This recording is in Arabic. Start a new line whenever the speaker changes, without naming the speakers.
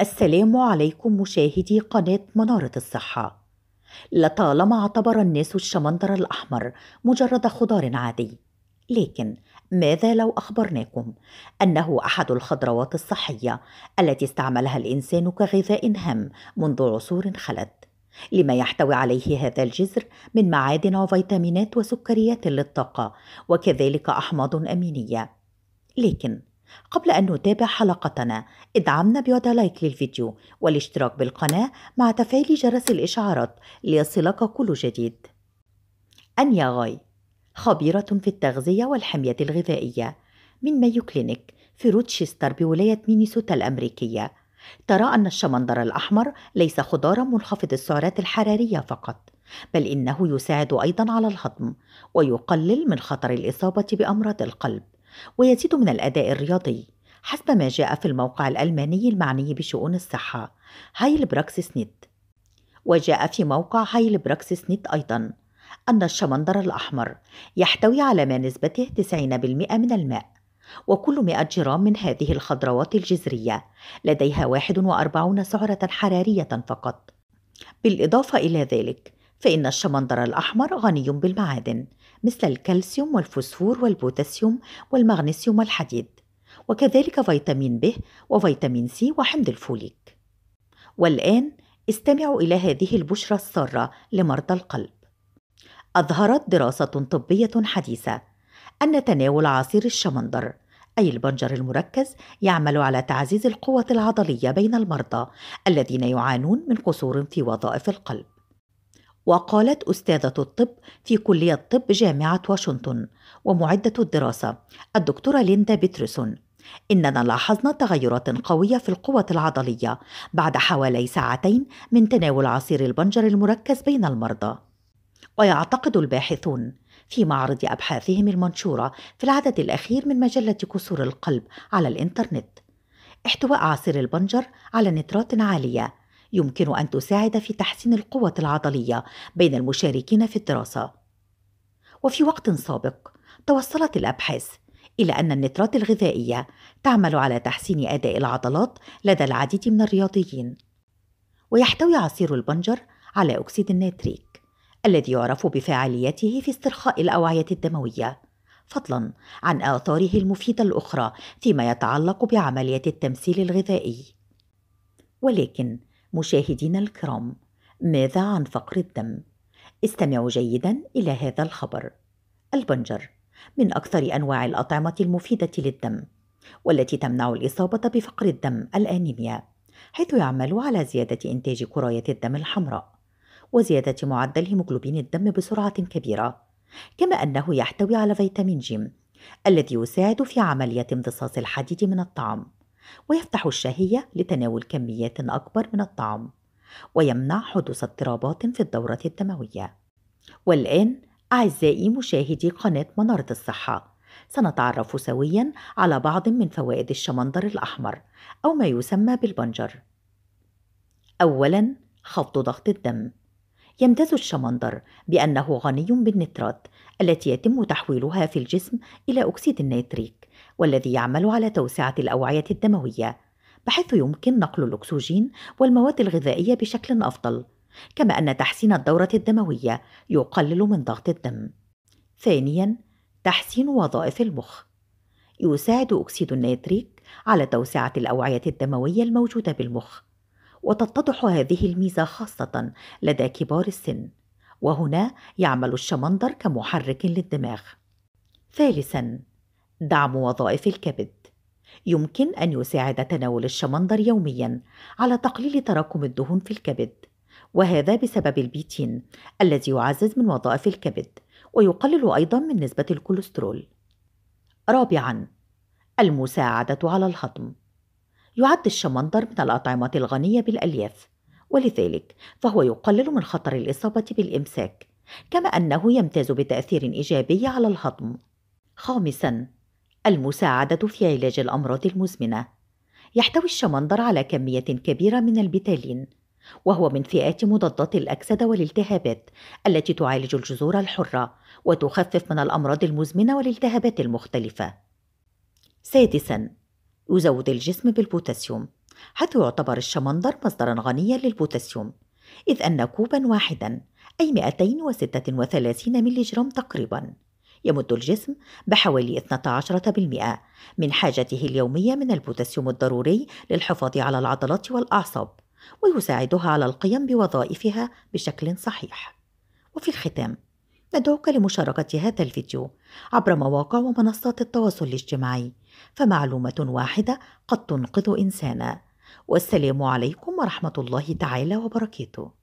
السلام عليكم مشاهدي قناة منارة الصحة. لطالما اعتبر الناس الشمندر الأحمر مجرد خضار عادي، لكن ماذا لو أخبرناكم أنه أحد الخضروات الصحية التي استعملها الإنسان كغذاء هام منذ عصور خلت، لما يحتوي عليه هذا الجزر من معادن وفيتامينات وسكريات للطاقة، وكذلك أحماض أمينية. لكن قبل أن نتابع حلقتنا ادعمنا بوضع لايك للفيديو والاشتراك بالقناة مع تفعيل جرس الإشعارات ليصلك كل جديد أنيا غاي خبيرة في التغذية والحمية الغذائية من مايو كلينيك في روتشستر بولاية مينيسوتا الأمريكية ترى أن الشمندر الأحمر ليس خضارا منخفض السعرات الحرارية فقط بل إنه يساعد أيضا على الهضم ويقلل من خطر الإصابة بأمراض القلب ويزيد من الأداء الرياضي حسب ما جاء في الموقع الألماني المعني بشؤون الصحة هايل براكسيس نيت وجاء في موقع هايل براكسيس نيت أيضا أن الشمندر الأحمر يحتوي على ما نسبته 90% من الماء وكل 100 جرام من هذه الخضروات الجذرية لديها 41 سعرة حرارية فقط بالإضافة إلى ذلك فإن الشمندر الأحمر غني بالمعادن مثل الكالسيوم والفوسفور والبوتاسيوم والمغنيسيوم والحديد وكذلك فيتامين ب وفيتامين سي وحمض الفوليك والآن استمعوا إلى هذه البشرى السارة لمرضى القلب أظهرت دراسة طبية حديثة أن تناول عصير الشمندر أي البنجر المركز يعمل على تعزيز القوة العضلية بين المرضى الذين يعانون من قصور في وظائف القلب وقالت أستاذة الطب في كلية طب جامعة واشنطن ومعدة الدراسة الدكتورة ليندا بيترسون إننا لاحظنا تغيرات قوية في القوة العضلية بعد حوالي ساعتين من تناول عصير البنجر المركز بين المرضى ويعتقد الباحثون في معرض أبحاثهم المنشورة في العدد الأخير من مجلة كسور القلب على الإنترنت احتواء عصير البنجر على نترات عالية يمكن أن تساعد في تحسين القوة العضلية بين المشاركين في الدراسة. وفي وقت سابق، توصلت الأبحاث إلى أن النترات الغذائية تعمل على تحسين أداء العضلات لدى العديد من الرياضيين. ويحتوي عصير البنجر على أكسيد النيتريك الذي يعرف بفاعليته في استرخاء الأوعية الدموية. فضلا عن آثاره المفيدة الأخرى فيما يتعلق بعملية التمثيل الغذائي. ولكن مشاهدينا الكرام ماذا عن فقر الدم استمعوا جيدا الى هذا الخبر البنجر من اكثر انواع الاطعمه المفيده للدم والتي تمنع الاصابه بفقر الدم الانيميا حيث يعمل على زياده انتاج كريات الدم الحمراء وزياده معدل هيموغلوبين الدم بسرعه كبيره كما انه يحتوي على فيتامين ج الذي يساعد في عمليه امتصاص الحديد من الطعام ويفتح الشهية لتناول كميات أكبر من الطعام ويمنع حدوث اضطرابات في الدورة الدموية والآن أعزائي مشاهدي قناة منارة الصحة سنتعرف سويا على بعض من فوائد الشمندر الأحمر أو ما يسمى بالبنجر أولا خفض ضغط الدم يمتاز الشمندر بأنه غني بالنترات التي يتم تحويلها في الجسم إلى أكسيد النيتريك والذي يعمل على توسعة الأوعية الدموية بحيث يمكن نقل الأكسجين والمواد الغذائية بشكل أفضل كما أن تحسين الدورة الدموية يقلل من ضغط الدم ثانياً تحسين وظائف المخ يساعد أكسيد النيتريك على توسعة الأوعية الدموية الموجودة بالمخ وتتضح هذه الميزة خاصة لدى كبار السن وهنا يعمل الشمندر كمحرك للدماغ ثالثا دعم وظائف الكبد يمكن أن يساعد تناول الشمندر يوميا على تقليل تراكم الدهون في الكبد وهذا بسبب البيتين الذي يعزز من وظائف الكبد ويقلل أيضا من نسبة الكوليسترول رابعا المساعدة على الهضم يعد الشمندر من الأطعمة الغنية بالألياف ولذلك فهو يقلل من خطر الإصابة بالإمساك كما أنه يمتاز بتأثير إيجابي على الهضم خامسا المساعدة في علاج الأمراض المزمنة يحتوي الشمندر على كمية كبيرة من البتالين وهو من فئات مضادات الأكسدة والالتهابات التي تعالج الجذور الحرة وتخفف من الأمراض المزمنة والالتهابات المختلفة سادسا يزود الجسم بالبوتاسيوم حيث يعتبر الشمندر مصدرا غنيا للبوتاسيوم إذ أن كوبا واحدا أي 236 ملي جرام تقريبا يمد الجسم بحوالي 12% من حاجته اليومية من البوتاسيوم الضروري للحفاظ على العضلات والأعصاب ويساعدها على القيام بوظائفها بشكل صحيح وفي الختام ندعوك لمشاركة هذا الفيديو عبر مواقع ومنصات التواصل الاجتماعي فمعلومة واحدة قد تنقذ إنسانا والسلام عليكم ورحمة الله تعالى وبركاته